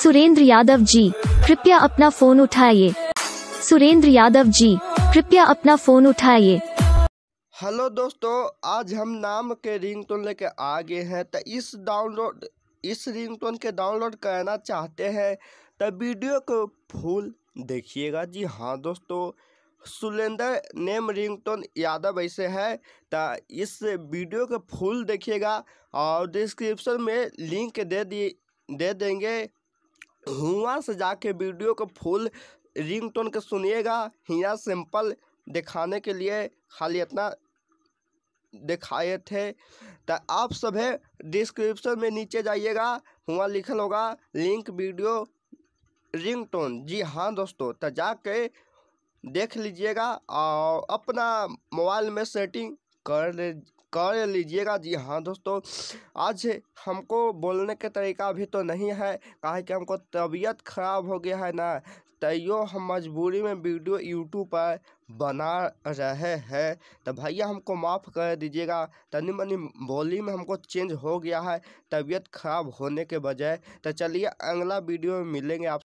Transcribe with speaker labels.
Speaker 1: सुरेंद्र यादव जी कृपया अपना फोन उठाइए सुरेंद्र यादव जी कृपया अपना फोन उठाइए हेलो दोस्तों आज हम नाम के रिंगटोन लेके
Speaker 2: आ गए हैं तो इस डाउनलोड इस रिंगटोन के डाउनलोड करना चाहते हैं तो वीडियो को फुल देखिएगा जी हाँ दोस्तों सुलेंदर नेम रिंगटोन यादव ऐसे है तो इस वीडियो को फुल देखिएगा और डिस्क्रिप्शन में लिंक दे दिए दे देंगे हुआ से जाके वीडियो को फुल रिंगटोन के सुनिएगा हिया सिंपल दिखाने के लिए खाली इतना दिखाए थे तो आप सभी डिस्क्रिप्शन में नीचे जाइएगा हुआ लिखल होगा लिंक वीडियो रिंगटोन जी हाँ दोस्तों तो जाके देख लीजिएगा और अपना मोबाइल में सेटिंग कर कर लीजिएगा जी हाँ दोस्तों आज हमको बोलने के तरीका भी तो नहीं है कहा कि हमको तबीयत खराब हो गया है ना तैयो हम मजबूरी में वीडियो यूट्यूब पर बना रहे हैं तो भैया हमको माफ़ कर दीजिएगा तनी मनी बोली में हमको चेंज हो गया है तबीयत खराब होने के बजाय तो चलिए अगला वीडियो में मिलेंगे आप